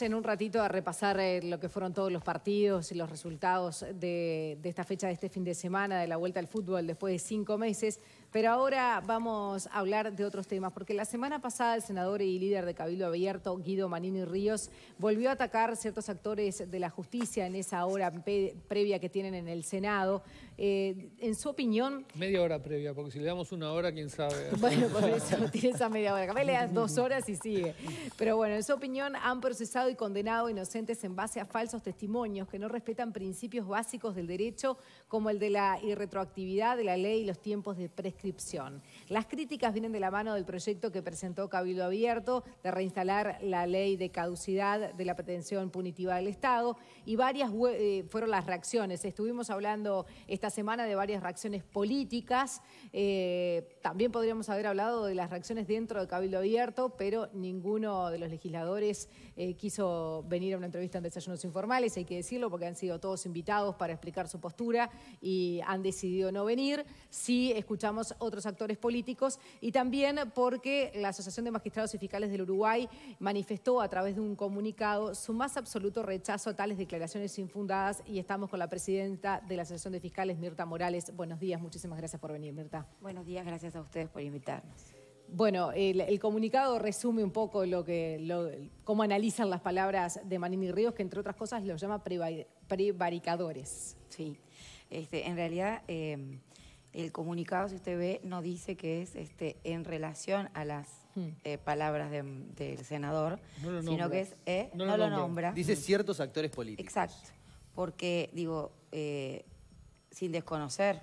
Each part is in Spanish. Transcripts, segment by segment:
en un ratito a repasar eh, lo que fueron todos los partidos y los resultados de, de, esta fecha de este fin de semana, de la vuelta al fútbol después de cinco meses. Pero ahora vamos a hablar de otros temas, porque la semana pasada el senador y líder de Cabildo Abierto, Guido Manini Ríos, volvió a atacar ciertos actores de la justicia en esa hora previa que tienen en el Senado. Eh, en su opinión... Media hora previa, porque si le damos una hora, quién sabe. Bueno, por eso tiene esa media hora. Capaz le das dos horas y sigue. Pero bueno, en su opinión, han procesado y condenado inocentes en base a falsos testimonios que no respetan principios básicos del derecho, como el de la irretroactividad de la ley y los tiempos de prescripción. Las críticas vienen de la mano del proyecto que presentó Cabildo Abierto de reinstalar la ley de caducidad de la pretensión punitiva del Estado y varias eh, fueron las reacciones. Estuvimos hablando esta semana de varias reacciones políticas. Eh, también podríamos haber hablado de las reacciones dentro de Cabildo Abierto, pero ninguno de los legisladores eh, quiso venir a una entrevista en Desayunos Informales, hay que decirlo, porque han sido todos invitados para explicar su postura y han decidido no venir. Sí escuchamos otros actores políticos y también porque la Asociación de Magistrados y Fiscales del Uruguay manifestó a través de un comunicado su más absoluto rechazo a tales declaraciones infundadas y estamos con la presidenta de la Asociación de Fiscales, Mirta Morales. Buenos días, muchísimas gracias por venir, Mirta. Buenos días, gracias a ustedes por invitarnos. Bueno, el, comunicado resume un poco lo que, cómo analizan las palabras de Manini Ríos, que entre otras cosas los llama prevaricadores. Sí, este, en realidad eh, el comunicado, si usted ve, no dice que es este, en relación a las hmm. eh, palabras del senador, sino que es, eh, no, lo nombra. Dice ciertos actores políticos. Exacto, porque digo, sin desconocer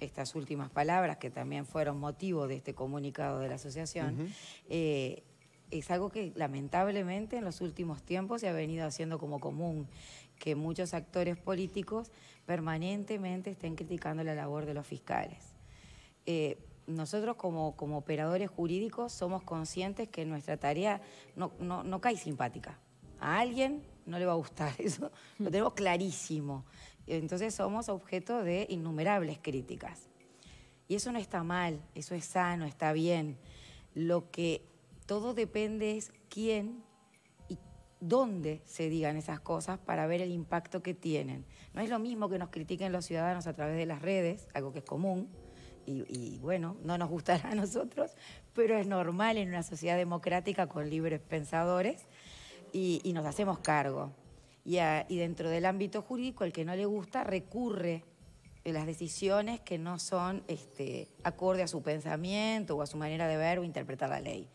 estas últimas palabras, que también fueron motivo de este comunicado de la asociación, eh, es algo que lamentablemente en los últimos tiempos se ha venido haciendo como común, que muchos actores políticos permanentemente estén criticando la labor de los fiscales. Eh, nosotros como, como operadores jurídicos somos conscientes que nuestra tarea no, no, no cae simpática. A alguien no le va a gustar eso, lo tenemos clarísimo entonces somos objeto de innumerables críticas. Y eso no está mal, eso es sano, está bien. Lo que todo depende es quién y dónde se digan esas cosas para ver el impacto que tienen. No es lo mismo que nos critiquen los ciudadanos a través de las redes, algo que es común, y, bueno, no nos gustará a nosotros, pero es normal en una sociedad democrática con libres pensadores y nos hacemos cargo y, dentro del ámbito jurídico el que no le gusta recurre en las decisiones que no son este, acorde a su pensamiento o a su manera de ver o interpretar la ley.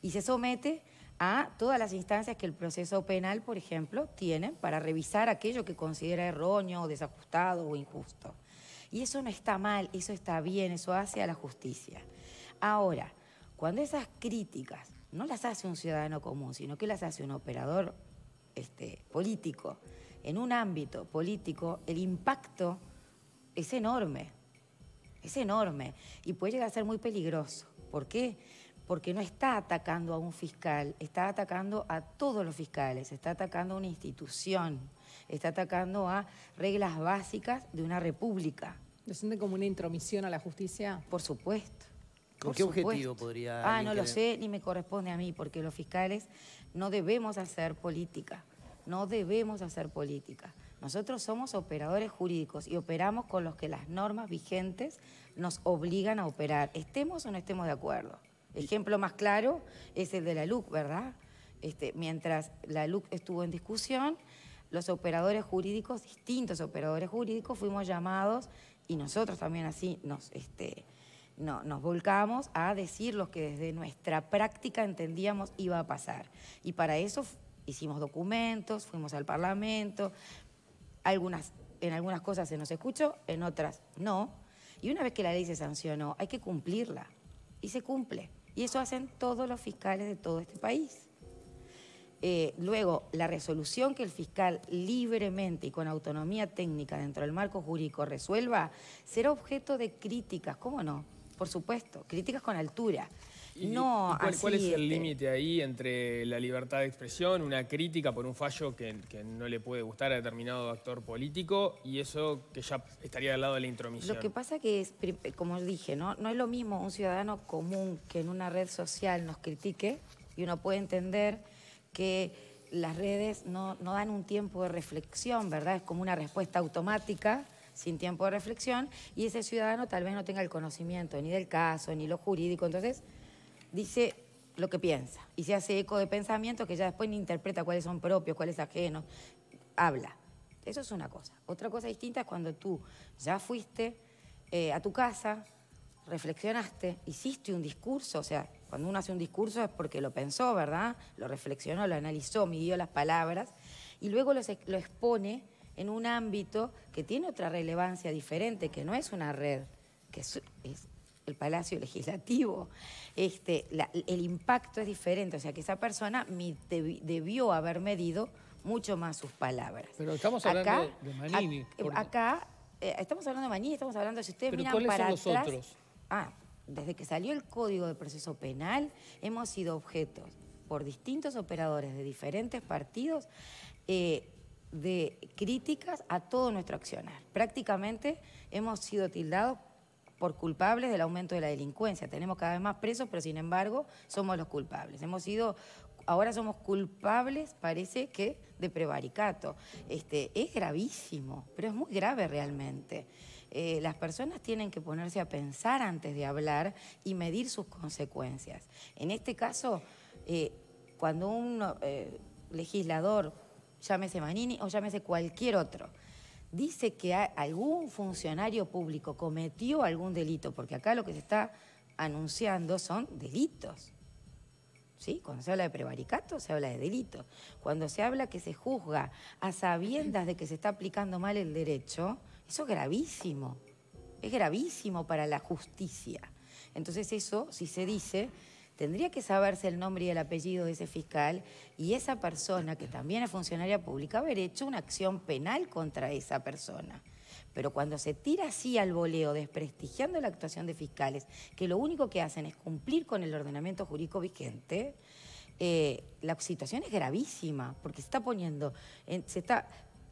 Y se somete a todas las instancias que el proceso penal, por ejemplo, tiene para revisar aquello que considera erróneo, desajustado o injusto. Y eso no está mal, eso está bien, eso hace a la justicia. Ahora, cuando esas críticas no las hace un ciudadano común, sino que las hace un operador este, político, en un ámbito político, el impacto es enorme, es enorme y puede llegar a ser muy peligroso. ¿Por qué? Porque no está atacando a un fiscal, está atacando a todos los fiscales, está atacando a una institución, está atacando a reglas básicas de una república. ¿Lo siente como una intromisión a la justicia? Por supuesto. ¿Con qué objetivo podría.? Ah, no lo sé, ni me corresponde a mí, porque los fiscales no debemos hacer política. No debemos hacer política. Nosotros somos operadores jurídicos y operamos con los que las normas vigentes nos obligan a operar, estemos o no estemos de acuerdo. Ejemplo más claro es el de la LUC, ¿verdad? Este, mientras la LUC estuvo en discusión, los operadores jurídicos, distintos operadores jurídicos, fuimos llamados y nosotros también así nos... Este, no, nos volcamos a decir lo que desde nuestra práctica entendíamos iba a pasar. Y para eso hicimos documentos, fuimos al Parlamento, algunas, en algunas cosas se nos escuchó, en otras no. Y una vez que la ley se sancionó, hay que cumplirla. Y se cumple. Y eso hacen todos los fiscales de todo este país. Eh, luego, la resolución que el fiscal libremente y con autonomía técnica dentro del marco jurídico resuelva será objeto de críticas, ¿cómo no? por supuesto, críticas con altura. No, cuál, es el este. límite ahí entre la libertad de expresión, una crítica por un fallo que, no le puede gustar a determinado actor político y eso que ya estaría al lado de la intromisión? Lo que pasa que, es, como dije, ¿no? no es lo mismo un ciudadano común que en una red social nos critique y uno puede entender que las redes no, no dan un tiempo de reflexión, ¿verdad? Es como una respuesta automática sin tiempo de reflexión y ese ciudadano tal vez no tenga el conocimiento ni del caso, ni lo jurídico. Entonces, dice lo que piensa y se hace eco de pensamientos que ya después ni interpreta cuáles son propios, cuáles ajenos. Habla. Eso es una cosa. Otra cosa distinta es cuando tú ya fuiste eh, a tu casa, reflexionaste, hiciste un discurso, o sea, cuando uno hace un discurso es porque lo pensó, ¿verdad? Lo reflexionó, lo analizó, midió las palabras y luego lo, lo expone en un ámbito que tiene otra relevancia diferente, que no es una red, que es, el Palacio Legislativo. Este, el impacto es diferente, o sea que esa persona debió haber medido mucho más sus palabras. Pero estamos hablando de, Manini. Acá eh, estamos hablando de Manini, estamos hablando, si ustedes para otros? Ah, desde que salió el Código de Proceso Penal, hemos sido objetos por distintos operadores de diferentes partidos eh, de críticas a todo nuestro accionar. Prácticamente hemos sido tildados por culpables del aumento de la delincuencia. Tenemos cada vez más presos, pero sin embargo somos los culpables. Hemos sido, ahora somos culpables, parece que, de prevaricato. Este, es gravísimo, pero es muy grave realmente. Eh, las personas tienen que ponerse a pensar antes de hablar y medir sus consecuencias. En este caso, eh, cuando un eh, legislador llámese Manini o llámese cualquier otro, dice que algún funcionario público cometió algún delito, porque acá lo que se está anunciando son delitos. ¿Sí? Cuando se habla de prevaricato, se habla de delito. Cuando se habla que se juzga a sabiendas de que se está aplicando mal el derecho, eso es gravísimo. Es gravísimo para la justicia. Entonces eso, si se dice, tendría que saberse el nombre y el apellido de ese fiscal y esa persona, que también es funcionaria pública, haber hecho una acción penal contra esa persona. Pero cuando se tira así al voleo, desprestigiando la actuación de fiscales, que lo único que hacen es cumplir con el ordenamiento jurídico vigente, eh, la situación es gravísima, porque se está poniendo, se está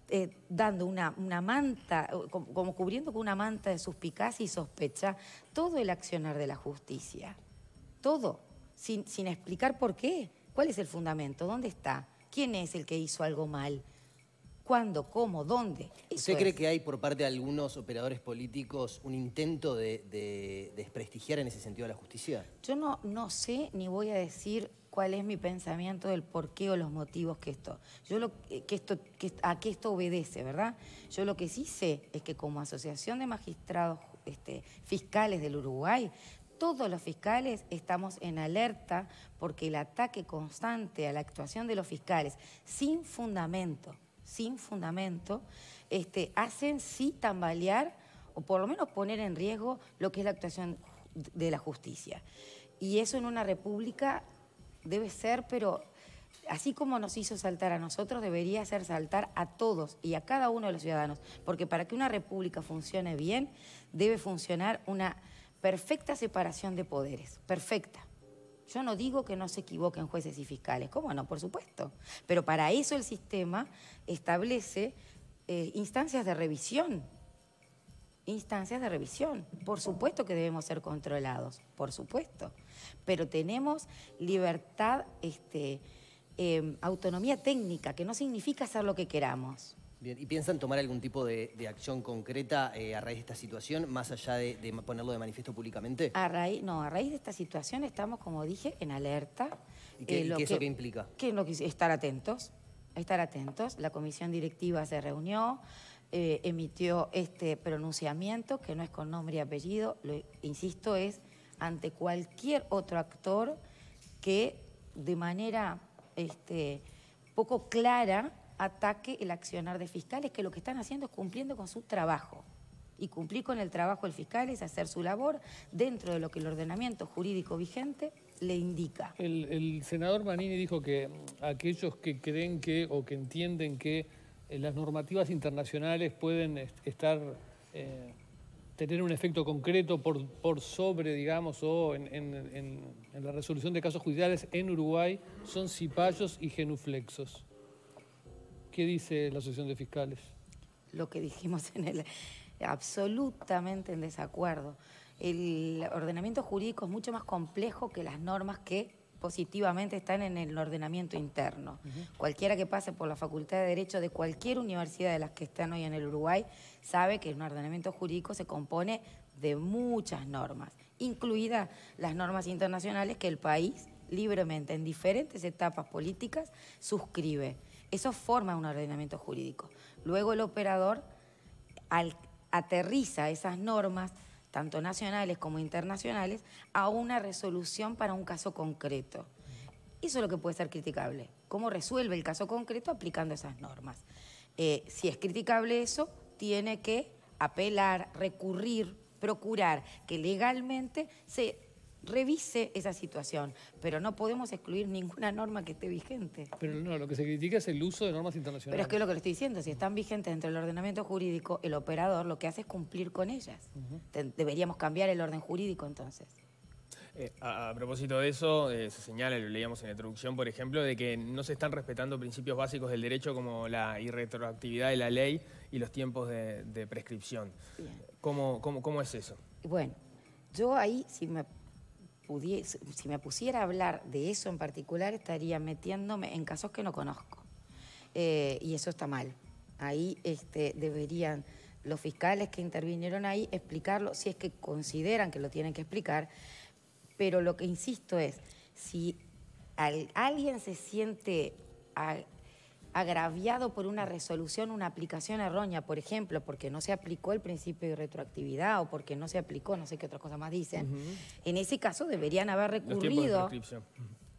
eh, dando una, una manta, como, como, cubriendo con una manta de suspicacia y sospecha todo el accionar de la justicia. Todo sin, explicar por qué. ¿Cuál es el fundamento? ¿Dónde está? ¿Quién es el que hizo algo mal? ¿Cuándo? ¿Cómo? ¿Dónde? ¿Usted cree que hay por parte de algunos operadores políticos un intento de, desprestigiar en ese sentido a la justicia? Yo no, no sé ni voy a decir cuál es mi pensamiento del por qué o los motivos que esto, yo lo, eh, que esto, a qué esto obedece, ¿verdad? Yo lo que sí sé es que como Asociación de Magistrados este, Fiscales del Uruguay todos los fiscales estamos en alerta porque el ataque constante a la actuación de los fiscales sin fundamento, sin fundamento, este, hacen sí tambalear o por lo menos poner en riesgo lo que es la actuación de la justicia. Y eso en una república debe ser, pero así como nos hizo saltar a nosotros, debería hacer saltar a todos y a cada uno de los ciudadanos, porque para que una república funcione bien, debe funcionar una perfecta separación de poderes, perfecta. Yo no digo que no se equivoquen jueces y fiscales, ¿cómo no? Por supuesto. Pero para eso el sistema establece eh, instancias de revisión. Instancias de revisión. Por supuesto que debemos ser controlados, por supuesto. Pero tenemos libertad, este, em, autonomía técnica, que no significa hacer lo que queramos. ¿y piensan tomar algún tipo de, acción concreta eh, a raíz de esta situación, más allá de, ponerlo de manifiesto públicamente? A raíz, no, a raíz de esta situación estamos, como dije, en alerta. ¿Y qué, eh, lo eso que, implica? Que estar atentos, estar atentos. La comisión directiva se reunió, eh, emitió este pronunciamiento, que no es con nombre y apellido, lo, insisto, es ante cualquier otro actor que de manera este, poco clara ataque el accionar de fiscales que lo que están haciendo es cumpliendo con su trabajo. Y cumplir con el trabajo del fiscal es hacer su labor dentro de lo que el ordenamiento jurídico vigente le indica. El, senador Manini dijo que mm, aquellos que creen que o que entienden que eh, las normativas internacionales pueden estar... Eh, tener un efecto concreto por, sobre, digamos, o en, en la resolución de casos judiciales en Uruguay son cipayos y genuflexos. ¿Qué dice la Asociación de Fiscales? Lo que dijimos en el absolutamente en desacuerdo. El ordenamiento jurídico es mucho más complejo que las normas que positivamente están en el ordenamiento interno. Cualquiera que pase por la Facultad de Derecho de cualquier universidad de las que están hoy en el Uruguay sabe que un ordenamiento jurídico se compone de muchas normas, incluidas las normas internacionales que el país libremente en diferentes etapas políticas suscribe. Eso forma un ordenamiento jurídico. Luego el operador aterriza esas normas, tanto nacionales como internacionales, a una resolución para un caso concreto. Eso es lo que puede ser criticable. ¿Cómo resuelve el caso concreto aplicando esas normas? Eh, si es criticable eso, tiene que apelar, recurrir, procurar que legalmente se revise esa situación, pero no podemos excluir ninguna norma que esté vigente. Pero no, lo que se critica es el uso de normas internacionales. Pero es que lo que le estoy diciendo, si están vigentes dentro del ordenamiento jurídico, el operador lo que hace es cumplir con ellas. Deberíamos cambiar el orden jurídico entonces. Eh, a, propósito de eso, eh, se señala, lo leíamos en la introducción, por ejemplo, de que no se están respetando principios básicos del derecho como la irretroactividad de la ley y los tiempos de, prescripción. ¿Cómo, ¿Cómo, cómo, es eso? Bueno, yo ahí, si me si me pusiera a hablar de eso en particular, estaría metiéndome en casos que no conozco. Eh, y eso está mal. Ahí este, deberían los fiscales que intervinieron ahí explicarlo, si es que consideran que lo tienen que explicar. Pero lo que insisto es, si alguien se siente a, agraviado por una resolución, una aplicación errónea, por ejemplo, porque no se aplicó el principio de retroactividad o porque no se aplicó, no sé qué otra cosa más dicen, en ese caso deberían haber recurrido...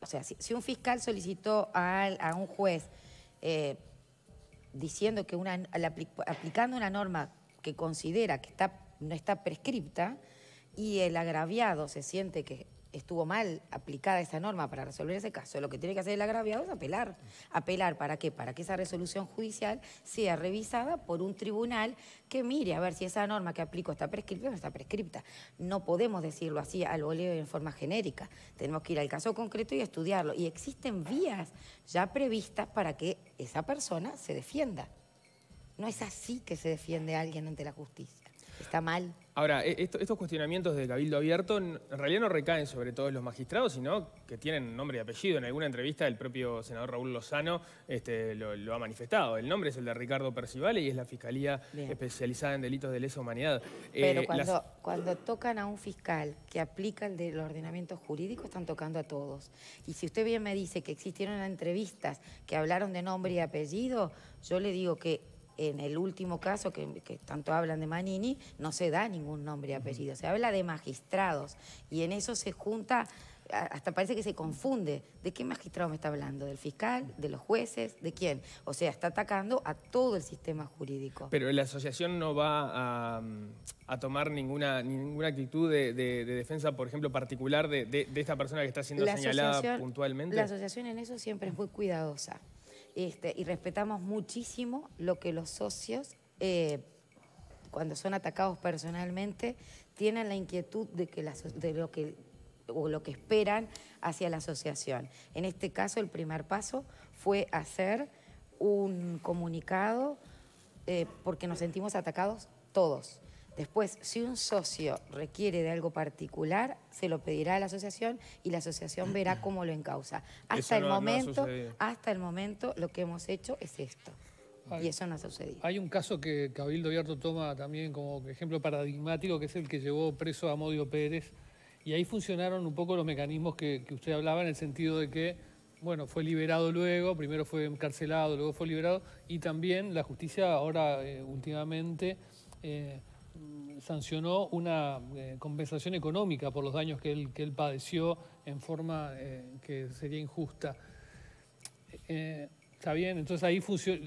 o sea, si, un fiscal solicitó a, un juez eh, diciendo que una, aplicando una norma que considera que está, no está prescripta y el agraviado se siente que estuvo mal aplicada esa norma para resolver ese caso, lo que tiene que hacer el agraviado es apelar. ¿Apelar para qué? Para que esa resolución judicial sea revisada por un tribunal que mire a ver si esa norma que aplico está prescripta o no está prescripta. No podemos decirlo así al voleo en forma genérica. Tenemos que ir al caso concreto y estudiarlo. Y existen vías ya previstas para que esa persona se defienda. No es así que se defiende alguien ante la justicia. Está mal. Ahora, e-, estos cuestionamientos de Cabildo Abierto en realidad no recaen sobre todos los magistrados, sino que tienen nombre y apellido. En alguna entrevista el propio senador Raúl Lozano este, lo, ha manifestado. El nombre es el de Ricardo Percival y es la Fiscalía especializada en delitos de lesa humanidad. Eh, Pero cuando, tocan a un fiscal que aplica el ordenamiento jurídico, están tocando a todos. Y si usted bien me dice que existieron entrevistas que hablaron de nombre y apellido, yo le digo que en el último caso, que, tanto hablan de Manini, no se da ningún nombre y apellido, se habla de magistrados y en eso se junta, hasta parece que se confunde, ¿de qué magistrado me está hablando? ¿Del fiscal? ¿De los jueces? ¿De quién? O sea, está atacando a todo el sistema jurídico. Pero la asociación no va a, tomar ninguna, ninguna actitud de, defensa, por ejemplo, particular de, esta persona que está siendo señalada puntualmente. La asociación en eso siempre es muy cuidadosa. Este, y respetamos muchísimo lo que los socios, eh, cuando son atacados personalmente, tienen la inquietud de, que de lo que o lo que esperan hacia la asociación. En este caso, el primer paso fue hacer un comunicado eh, porque nos sentimos atacados todos. Después, si un socio requiere de algo particular, se lo pedirá a la asociación y la asociación verá cómo lo encausa. Hasta, el, momento, hasta el momento lo que hemos hecho es esto. y eso no ha sucedido. Hay un caso que Cabildo Abierto toma también como ejemplo paradigmático, que es el que llevó preso a Modio Pérez. Y ahí funcionaron un poco los mecanismos que, usted hablaba en el sentido de que, bueno, fue liberado luego, primero fue encarcelado, luego fue liberado, y también la justicia ahora, eh, últimamente, eh, sancionó una eh, compensación económica por los daños que él, que él padeció en forma eh, que sería injusta. Eh, está bien, entonces ahí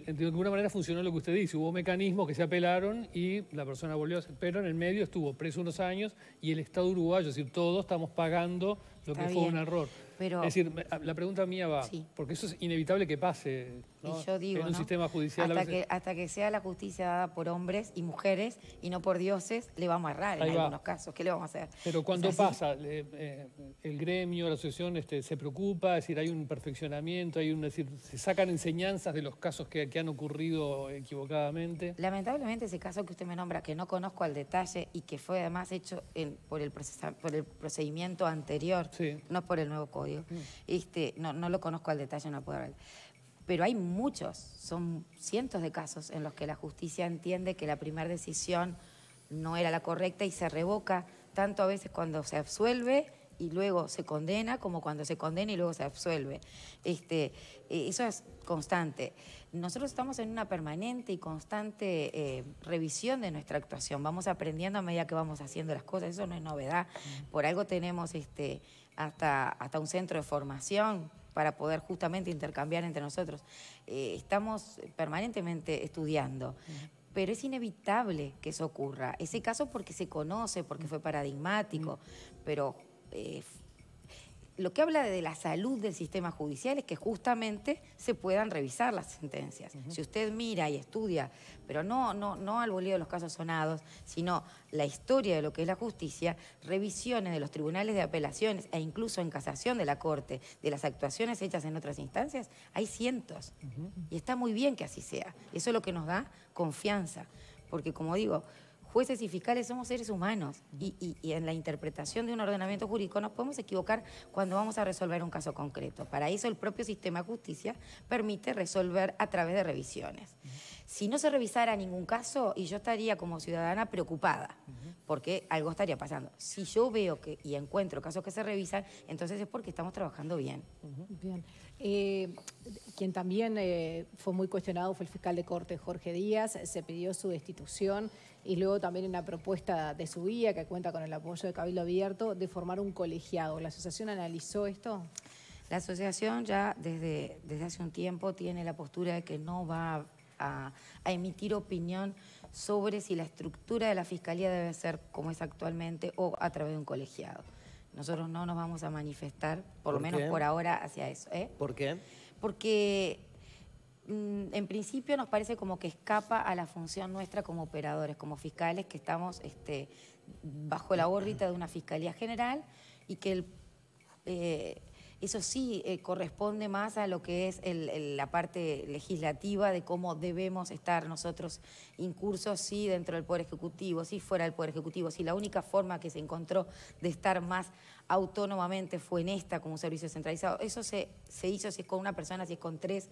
de alguna manera funcionó lo que usted dice, hubo mecanismos que se apelaron y la persona volvió a ser, pero en el medio estuvo preso unos años y el Estado uruguayo, es decir, todos estamos pagando lo que fue un error. Es decir, la pregunta mía va, porque eso es inevitable que pase, y yo digo, hasta, que, hasta que sea la justicia dada por hombres y mujeres y no por dioses, le vamos a errar en algunos casos. ¿Qué le vamos a hacer? Pero cuando pasa, eh, el gremio, la asociación este, se preocupa, es decir, hay un perfeccionamiento, hay un, decir, se sacan enseñanzas de los casos que, han ocurrido equivocadamente. Lamentablemente ese caso que usted me nombra, que no conozco al detalle y que fue además hecho en, por, el por el procedimiento anterior, no por el nuevo código, mm. este, no, no lo conozco al detalle, no puedo hablar pero hay muchos, son cientos de casos en los que la justicia entiende que la primera decisión no era la correcta y se revoca, tanto a veces cuando se absuelve y luego se condena, como cuando se condena y luego se absuelve. Este, eh, eso es constante. Nosotros estamos en una permanente y constante eh, revisión de nuestra actuación. Vamos aprendiendo a medida que vamos haciendo las cosas. Eso no es novedad. Por algo tenemos este, hasta, hasta un centro de formación para poder justamente intercambiar entre nosotros. Eh, estamos permanentemente estudiando, pero es inevitable que eso ocurra. Ese caso porque se conoce, porque fue paradigmático, pero eh, lo que habla de la salud del sistema judicial es que justamente se puedan revisar las sentencias. Si usted mira y estudia, pero no, no, no al bolido de los casos sonados, sino la historia de lo que es la justicia, revisiones de los tribunales de apelaciones e incluso en casación de la Corte, de las actuaciones hechas en otras instancias, hay cientos. Y está muy bien que así sea. Eso es lo que nos da confianza. Porque como digo, jueces y fiscales somos seres humanos y, en la interpretación de un ordenamiento jurídico nos podemos equivocar cuando vamos a resolver un caso concreto. Para eso el propio sistema de justicia permite resolver a través de revisiones. Si no se revisara ningún caso, y yo estaría como ciudadana preocupada, porque algo estaría pasando. Si yo veo que y encuentro casos que se revisan, entonces es porque estamos trabajando bien. Bien. Eh, quien también eh, fue muy cuestionado fue el fiscal de corte Jorge Díaz, se pidió su destitución y luego también una propuesta de su guía, que cuenta con el apoyo de Cabildo Abierto, de formar un colegiado. ¿La asociación analizó esto? La asociación ya desde, desde hace un tiempo tiene la postura de que no va a, emitir opinión sobre si la estructura de la fiscalía debe ser como es actualmente o a través de un colegiado. Nosotros no nos vamos a manifestar, por, lo menos por ahora, hacia eso. ¿eh? ¿Por qué? Porque Mm, en principio nos parece como que escapa a la función nuestra como operadores, como fiscales que estamos este, bajo la órbita de una fiscalía general y que eh, eso sí eh, corresponde más a lo que es la parte legislativa de cómo debemos estar nosotros incursos, sí, dentro del Poder Ejecutivo, sí, fuera del Poder Ejecutivo, sí, la única forma que se encontró de estar más autónomamente fue en esta como un servicio centralizado. Eso se, se hizo si es con una persona, si es con tres.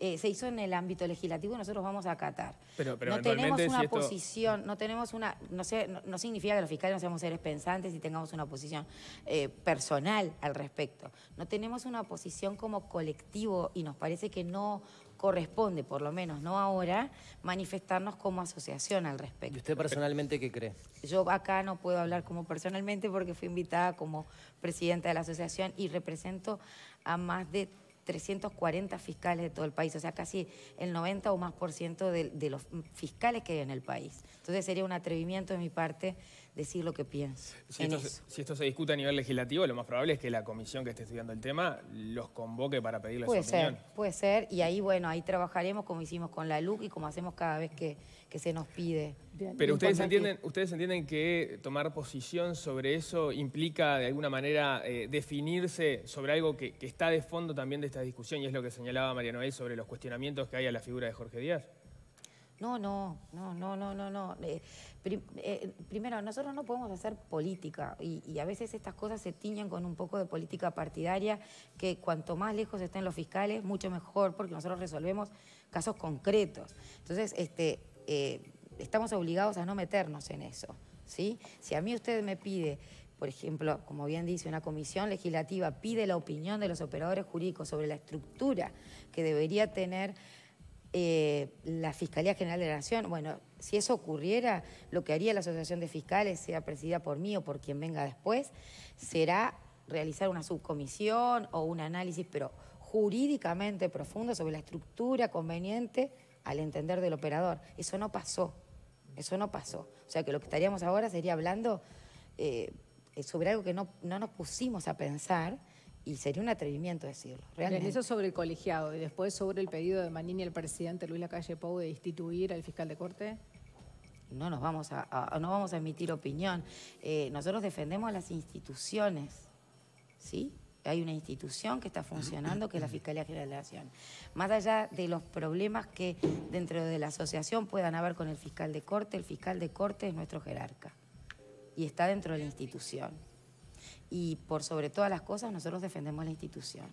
Eh, se hizo en el ámbito legislativo y nosotros vamos a acatar. Pero, no tenemos una posición, no tenemos una, no, sé, significa que los fiscales no seamos seres pensantes y tengamos una posición eh, personal al respecto. No tenemos una posición como colectivo y nos parece que no corresponde, por lo menos no ahora, manifestarnos como asociación al respecto. ¿Y usted personalmente qué cree? Yo acá no puedo hablar como personalmente porque fui invitada como presidenta de la asociación y represento a más de 340 fiscales de todo el país, o sea, casi el 90 o más por ciento de, de los fiscales que hay en el país. Entonces sería un atrevimiento de mi parte decir lo que piensa. Si, esto, se discute a nivel legislativo, lo más probable es que la comisión que esté estudiando el tema los convoque para pedirles la su opinión. puede ser, y ahí, bueno, ahí trabajaremos como hicimos con la LUC y como hacemos cada vez que, se nos pide. Pero ustedes entienden, que... ustedes entienden que tomar posición sobre eso implica de alguna manera eh, definirse sobre algo que, que está de fondo también de esta discusión y es lo que señalaba María Noel sobre los cuestionamientos que hay a la figura de Jorge Díaz. No, no, no, no, no, no, eh, eh, primero, nosotros no podemos hacer política y, a veces estas cosas se tiñen con un poco de política partidaria, que cuanto más lejos estén los fiscales, mucho mejor, porque nosotros resolvemos casos concretos. Entonces, este, eh, estamos obligados a no meternos en eso. ¿sí? Si a mí usted me pide por ejemplo, como bien dice, una comisión legislativa pide la opinión de los operadores jurídicos sobre la estructura que debería tener eh, la Fiscalía General de la Nación, bueno, si eso ocurriera, lo que haría la Asociación de Fiscales, sea presidida por mí o por quien venga después, será realizar una subcomisión o un análisis, pero jurídicamente profundo sobre la estructura conveniente al entender del operador. Eso no pasó, eso no pasó. O sea que lo que estaríamos ahora sería hablando eh, sobre algo que no nos pusimos a pensar y sería un atrevimiento decirlo. Realmente. Eso sobre el colegiado y después sobre el pedido de Manini el presidente Luis Lacalle Pou de instituir al fiscal de corte. No nos vamos a, no vamos a emitir opinión. Eh, nosotros defendemos las instituciones, ¿sí? Hay una institución que está funcionando, que es la Fiscalía General de la Nación. Más allá de los problemas que dentro de la asociación puedan haber con el fiscal de corte, el fiscal de corte es nuestro jerarca y está dentro de la institución y por sobre todas las cosas nosotros defendemos la institución.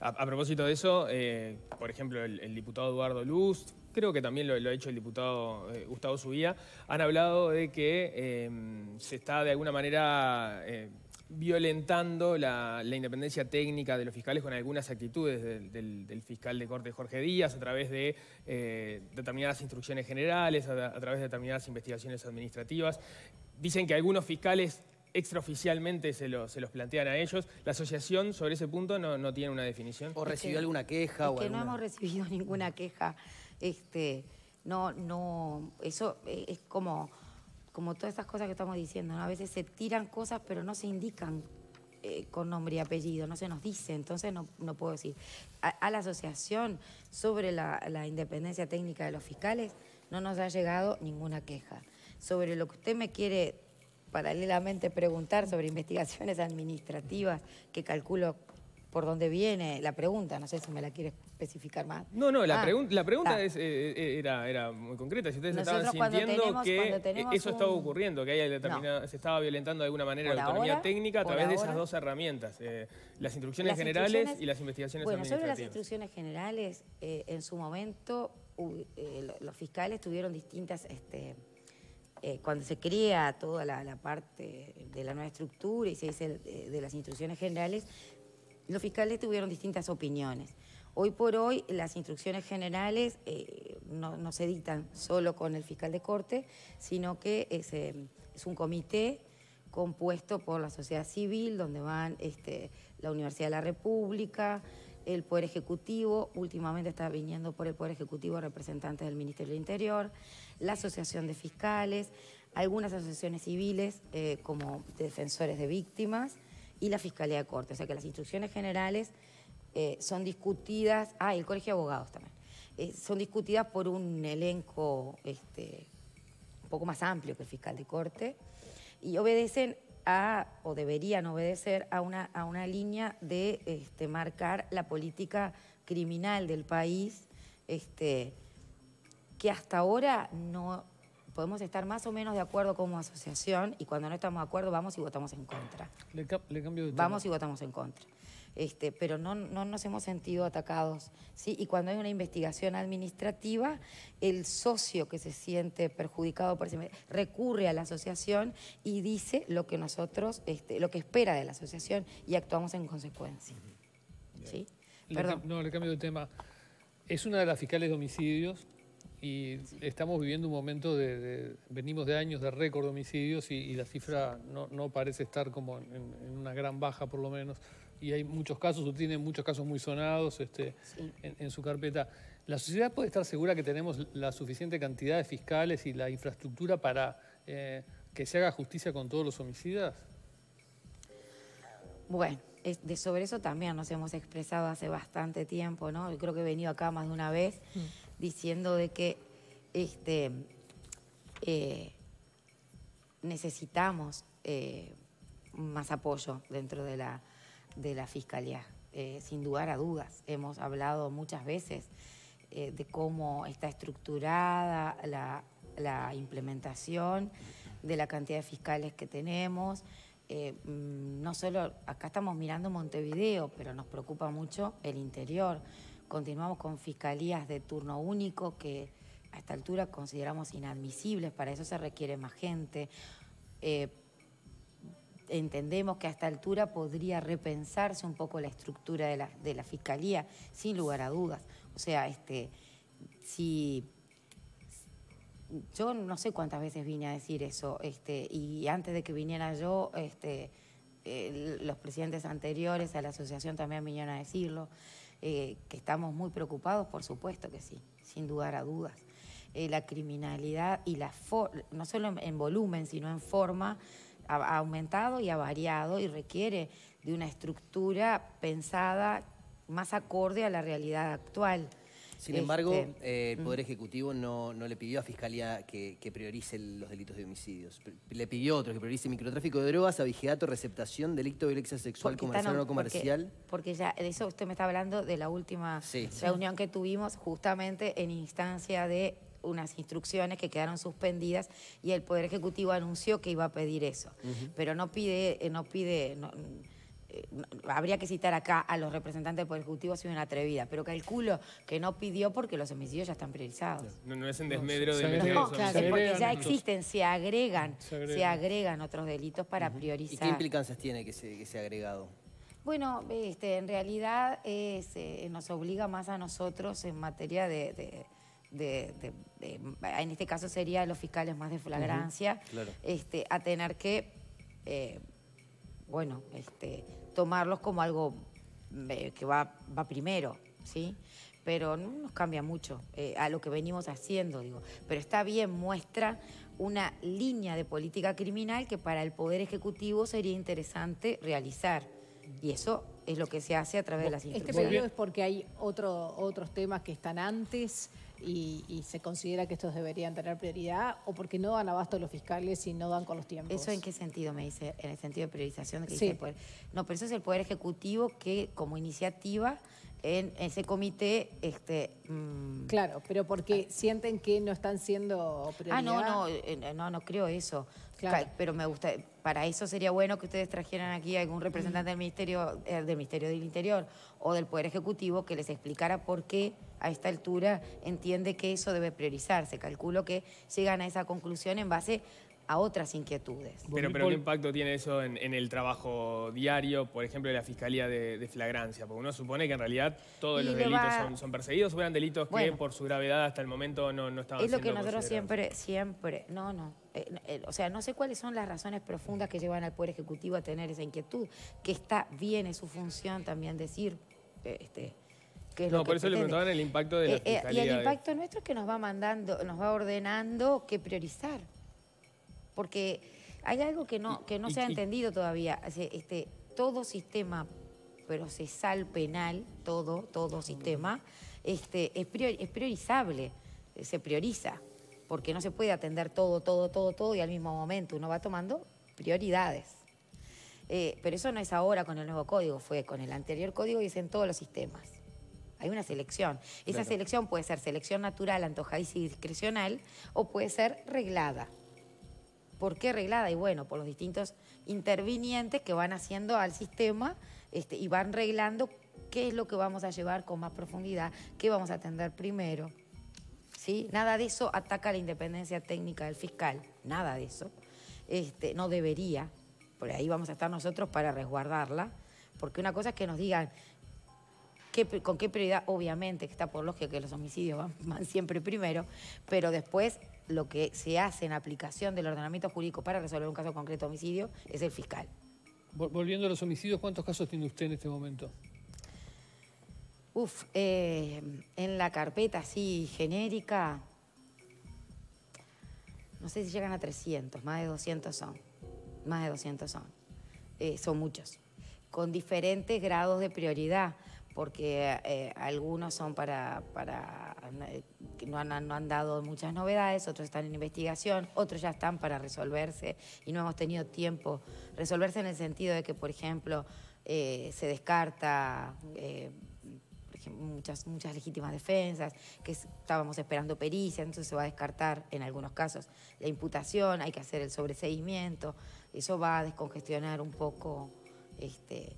A, propósito de eso, eh, por ejemplo, el, diputado Eduardo Luz, creo que también lo, ha hecho el diputado eh, Gustavo Subía, han hablado de que em, se está de alguna manera eh, violentando la, independencia técnica de los fiscales con algunas actitudes del, fiscal de corte Jorge Díaz a través de determinadas instrucciones generales, a, través de determinadas investigaciones administrativas. Dicen que algunos fiscales extraoficialmente se, los plantean a ellos. ¿La asociación sobre ese punto no, tiene una definición? ¿O recibió alguna queja? Es o que no hemos recibido ninguna queja. Este, no, no, eso es como, como todas estas cosas que estamos diciendo. A veces se tiran cosas pero no se indican eh, con nombre y apellido, no se nos dice, entonces no, puedo decir. A, la asociación sobre la, la, independencia técnica de los fiscales no nos ha llegado ninguna queja. Sobre lo que usted me quiere paralelamente preguntar sobre investigaciones administrativas, que calculo por dónde viene la pregunta, no sé si me la quiere especificar más. No, no, la, ah, la pregunta eh, eh, era, era muy concreta, si ustedes estaban sintiendo que eso estaba ocurriendo, que se estaba violentando de alguna manera la autonomía técnica a través de esas dos herramientas, eh, las instrucciones generales y las investigaciones bueno, sobre las instrucciones generales, en su momento los fiscales tuvieron distintas... Este, eh, cuando se crea toda la, parte de la nueva estructura y se dice eh, de las instrucciones generales, los fiscales tuvieron distintas opiniones. Hoy por hoy las instrucciones generales eh, no, se dictan solo con el fiscal de corte, sino que es, un comité compuesto por la sociedad civil, donde van este, la Universidad de la República, el Poder Ejecutivo, últimamente está viniendo por el Poder Ejecutivo representantes del Ministerio del Interior, la Asociación de Fiscales, algunas asociaciones civiles eh, como defensores de víctimas y la Fiscalía de Corte. O sea que las instrucciones generales eh, son discutidas, ah, y el Colegio de Abogados también, eh, son discutidas por un elenco este, un poco más amplio que el fiscal de corte y obedecen a, o deberían obedecer a una, a una línea de este, marcar la política criminal del país, este, que hasta ahora no podemos estar más o menos de acuerdo como asociación y cuando no estamos de acuerdo vamos y votamos en contra. Vamos y votamos en contra. Este, pero no, nos hemos sentido atacados. Y cuando hay una investigación administrativa, el socio que se siente perjudicado por ese recurre a la asociación y dice lo que nosotros, este, lo que espera de la asociación y actuamos en consecuencia. ¿Sí? Perdón. No, le cambio de tema. Es una de las fiscales de homicidios y estamos viviendo un momento de, venimos de años de récord de homicidios y, la cifra no, parece estar como en una gran baja por lo menos y hay muchos casos, o tiene muchos casos muy sonados este, en, su carpeta. ¿La sociedad puede estar segura que tenemos la suficiente cantidad de fiscales y la infraestructura para eh, que se haga justicia con todos los homicidas? Bueno, de sobre eso también nos hemos expresado hace bastante tiempo, ¿no? Yo creo que he venido acá más de una vez mm. diciendo de que este, eh, necesitamos eh, más apoyo dentro de la de la Fiscalía, eh, sin dudar a dudas. Hemos hablado muchas veces eh, de cómo está estructurada la, implementación, de la cantidad de fiscales que tenemos. Eh, mm, no solo, acá estamos mirando Montevideo, pero nos preocupa mucho el interior. Continuamos con fiscalías de turno único que a esta altura consideramos inadmisibles, para eso se requiere más gente entendemos que a esta altura podría repensarse un poco la estructura de la, de la fiscalía, sin lugar a dudas. O sea, este, si yo no sé cuántas veces vine a decir eso, este, y antes de que viniera yo, este, los presidentes anteriores a la asociación también vinieron a decirlo, eh, que estamos muy preocupados, por supuesto que sí, sin lugar a dudas. Eh, la criminalidad y la no solo en volumen, sino en forma, ha aumentado y ha variado y requiere de una estructura pensada más acorde a la realidad actual. Sin embargo, este, eh, el mm. Poder Ejecutivo no, no, le pidió a Fiscalía que, priorice los delitos de homicidios. Le pidió a otros que priorice microtráfico de drogas, vigiato, receptación, delito de violencia sexual comercial o no comercial. Porque, ya de eso usted me está hablando de la última reunión que tuvimos justamente en instancia de unas instrucciones que quedaron suspendidas y el Poder Ejecutivo anunció que iba a pedir eso. Pero no pide, eh, no pide, eh, habría que citar acá a los representantes del Poder Ejecutivo, ha sido una atrevida, pero calculo que no pidió porque los homicidios ya están priorizados. No, es en desmedro de No, claro, porque ya existen, se agregan, se agregan, otros delitos para priorizar. ¿Y qué implicancias tiene que se, ha agregado? Bueno, este, en realidad eh, nos obliga más a nosotros en materia de en este caso sería los fiscales más de flagrancia, este, a tener que, eh, bueno, este, tomarlos como algo eh, que va, primero, ¿sí? Pero no nos cambia mucho eh, a lo que venimos haciendo, digo. Pero está bien, muestra una línea de política criminal que para el Poder Ejecutivo sería interesante realizar. Y eso es lo que se hace a través de este las instrucciones. Este periodo es porque hay otros temas que están antes y, se considera que estos deberían tener prioridad o porque no dan abasto los fiscales y no dan con los tiempos. ¿Eso en qué sentido me dice? En el sentido de priorización que sí. dice poder. No, pero eso es el Poder Ejecutivo que como iniciativa en ese comité... este mm, Claro, pero porque sienten que no están siendo prioridad. Ah, no, eh, no, no, no creo eso. Claro. Pero me gusta, para eso sería bueno que ustedes trajeran aquí algún representante del Ministerio, eh, del Ministerio del Interior o del Poder Ejecutivo que les explicara por qué a esta altura entiende que eso debe priorizarse. Calculo que llegan a esa conclusión en base a otras inquietudes. Pero, pero ¿qué impacto tiene eso en, el trabajo diario, por ejemplo, de la Fiscalía de, Flagrancia? Porque uno supone que en realidad todos los delitos son, perseguidos o delitos que por su gravedad hasta el momento no, no estaban Es lo que nosotros siempre, siempre, no, no, eh, eh, o sea, no sé cuáles son las razones profundas que llevan al Poder Ejecutivo a tener esa inquietud, que está bien, en su función también decir, eh, este, no, por eso le preguntaban el impacto de Y el impacto nuestro es que nos va mandando, nos va ordenando que priorizar. Porque hay algo que no, que no se ha entendido todavía. Este, todo sistema procesal penal, todo, todo sistema, este, es priorizable, se prioriza porque no se puede atender todo, todo, todo, todo y al mismo momento uno va tomando prioridades. Eh, pero eso no es ahora con el nuevo código, fue con el anterior código y es en todos los sistemas. Hay una selección. Esa selección puede ser selección natural, antojadiza y discrecional o puede ser reglada. ¿Por qué reglada? Y bueno, por los distintos intervinientes que van haciendo al sistema este, y van reglando qué es lo que vamos a llevar con más profundidad, qué vamos a atender primero. Nada de eso ataca la independencia técnica del fiscal, nada de eso. Este, no debería, por ahí vamos a estar nosotros para resguardarla, porque una cosa es que nos digan con qué prioridad, obviamente, que está por lógica que los homicidios van, van siempre primero, pero después lo que se hace en aplicación del ordenamiento jurídico para resolver un caso concreto de homicidio es el fiscal. Volviendo a los homicidios, ¿cuántos casos tiene usted en este momento? Uf, eh, en la carpeta así genérica, no sé si llegan a 300, más de 200 son, más de 200 son, eh, son muchos, con diferentes grados de prioridad, porque eh, algunos son para, para que no han, no han dado muchas novedades, otros están en investigación, otros ya están para resolverse y no hemos tenido tiempo. Resolverse en el sentido de que, por ejemplo, se descarta muchas, muchas legítimas defensas, que estábamos esperando pericia, entonces se va a descartar en algunos casos la imputación, hay que hacer el sobreseguimiento eso va a descongestionar un poco este,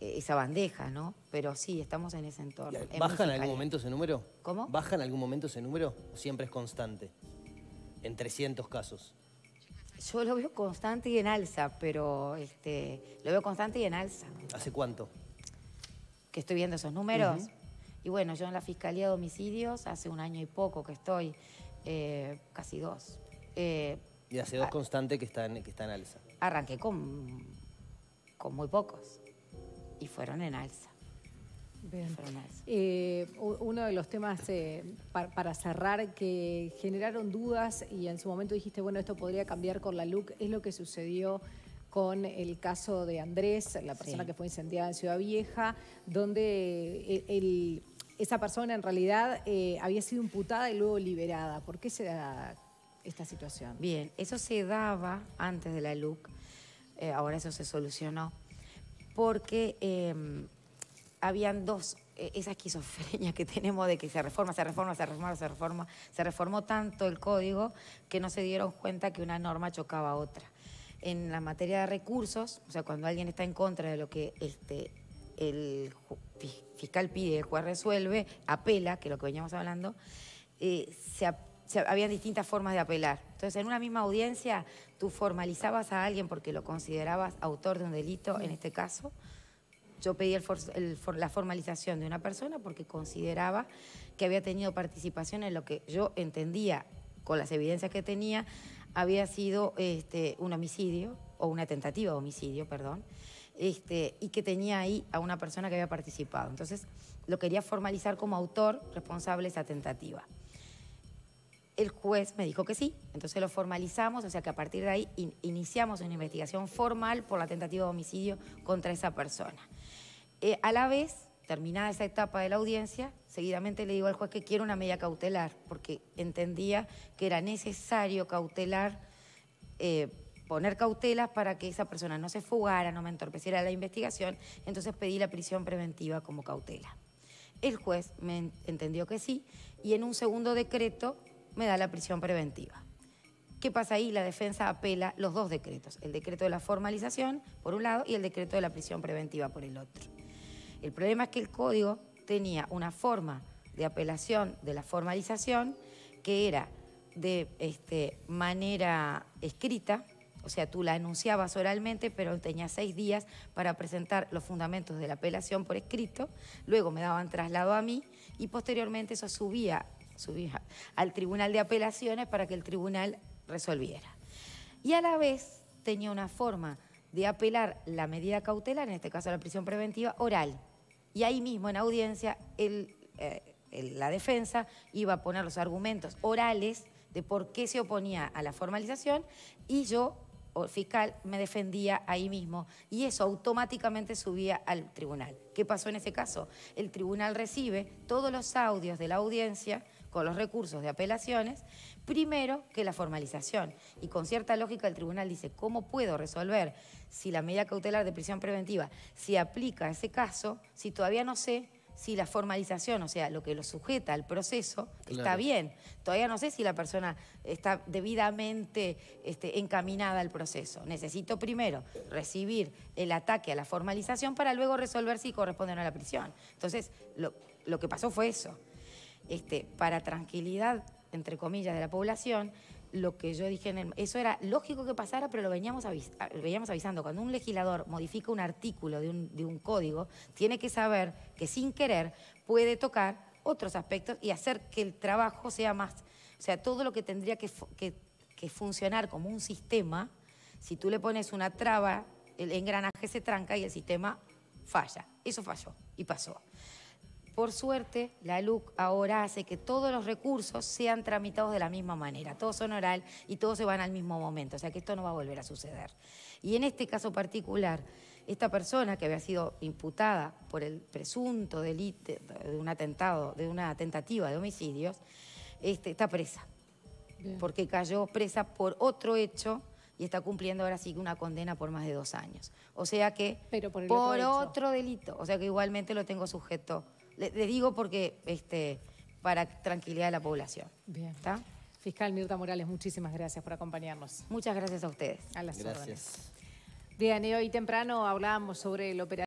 e-, esa bandeja, ¿no? Pero sí, estamos en ese entorno. ¿Baja en algún momento ese número? ¿Cómo? ¿Baja en algún momento ese número? ¿O siempre es constante? En 300 casos. Yo lo veo constante y en alza, pero este, lo veo constante y en alza. ¿Hace cuánto? Que estoy viendo esos números. Y bueno, yo en la Fiscalía de Homicidios hace un año y poco que estoy, eh, casi dos. Eh, y hace dos constantes que están, que están en alza. Arranqué con, con muy pocos y fueron en alza. Eh, uno de los temas para, cerrar que generaron dudas y en su momento dijiste, bueno, esto podría cambiar con la LUC, es lo que sucedió con el caso de Andrés, la persona que fue incendiada en Ciudad Vieja, donde el esa persona en realidad eh, había sido imputada y luego liberada. ¿Por qué se da esta situación? Bien, eso se daba antes de la LUC, eh, ahora eso se solucionó, porque em, habían dos, e, esa esquizofrenia que tenemos de que se reforma, se reforma, se reforma, se reforma, se reformó tanto el código que no se dieron cuenta que una norma chocaba a otra en la materia de recursos, o sea, cuando alguien está en contra de lo que este, el fiscal pide, el juez resuelve, apela, que es lo que veníamos hablando, eh, se, había distintas formas de apelar. Entonces, en una misma audiencia, tú formalizabas a alguien porque lo considerabas autor de un delito, en este caso. Yo pedí la formalización de una persona porque consideraba que había tenido participación en lo que yo entendía, con las evidencias que tenía, había sido este, un homicidio, o una tentativa de homicidio, perdón este, y que tenía ahí a una persona que había participado. Entonces lo quería formalizar como autor responsable de esa tentativa. El juez me dijo que sí, entonces lo formalizamos, o sea que a partir de ahí iniciamos una investigación formal por la tentativa de homicidio contra esa persona. Eh, a la vez, terminada esa etapa de la audiencia, seguidamente le digo al juez que quiero una medida cautelar, porque entendía que era necesario cautelar eh, poner cautelas para que esa persona no se fugara, no me entorpeciera la investigación, entonces pedí la prisión preventiva como cautela. El juez me entendió que sí y en un segundo decreto me da la prisión preventiva. ¿Qué pasa ahí? La defensa apela los dos decretos, el decreto de la formalización por un lado y el decreto de la prisión preventiva por el otro. El problema es que el código tenía una forma de apelación de la formalización que era de este, manera escrita, o sea, tú la anunciabas oralmente, pero tenía seis días para presentar los fundamentos de la apelación por escrito, luego me daban traslado a mí y posteriormente eso subía, al Tribunal de Apelaciones para que el Tribunal resolviera. Y a la vez tenía una forma de apelar la medida cautelar, en este caso la prisión preventiva, oral. Y ahí mismo en audiencia eh, la defensa iba a poner los argumentos orales de por qué se oponía a la formalización y yo fiscal me defendía ahí mismo y eso automáticamente subía al tribunal. ¿Qué pasó en ese caso? El tribunal recibe todos los audios de la audiencia con los recursos de apelaciones, primero que la formalización. Y con cierta lógica el tribunal dice, ¿cómo puedo resolver si la medida cautelar de prisión preventiva se aplica a ese caso si todavía no sé si la formalización, o sea, lo que lo sujeta al proceso, está bien. Todavía no sé si la persona está debidamente este, encaminada al proceso. Necesito primero recibir el ataque a la formalización para luego resolver si corresponde o no a la prisión. Entonces, lo, lo que pasó fue eso. Este, para tranquilidad, entre comillas, de la población, lo que yo dije en eso era lógico que pasara, pero lo veníamos, avisando. Cuando un legislador modifica un artículo de un, código, tiene que saber que sin querer puede tocar otros aspectos y hacer que el trabajo sea más, o sea, todo lo que tendría que funcionar como un sistema, si tú le pones una traba, el engranaje se tranca y el sistema falla. Eso falló y pasó. Por suerte, la LUC ahora hace que todos los recursos sean tramitados de la misma manera. Todos son oral y todos se van al mismo momento. O sea que esto no va a volver a suceder. Y en este caso particular, esta persona que había sido imputada por el presunto delito de un atentado, de una tentativa de homicidios, este, está presa. Porque cayó presa por otro hecho y está cumpliendo ahora sí una condena por más de dos años. O sea que Pero por, otro delito. O sea que igualmente lo tengo sujeto le, digo porque, este, para tranquilidad de la población. Bien. ¿Está? Fiscal Mirta Morales, muchísimas gracias por acompañarnos. Muchas gracias a ustedes. A las órdenes. Bien, y hoy temprano hablábamos sobre el operativo.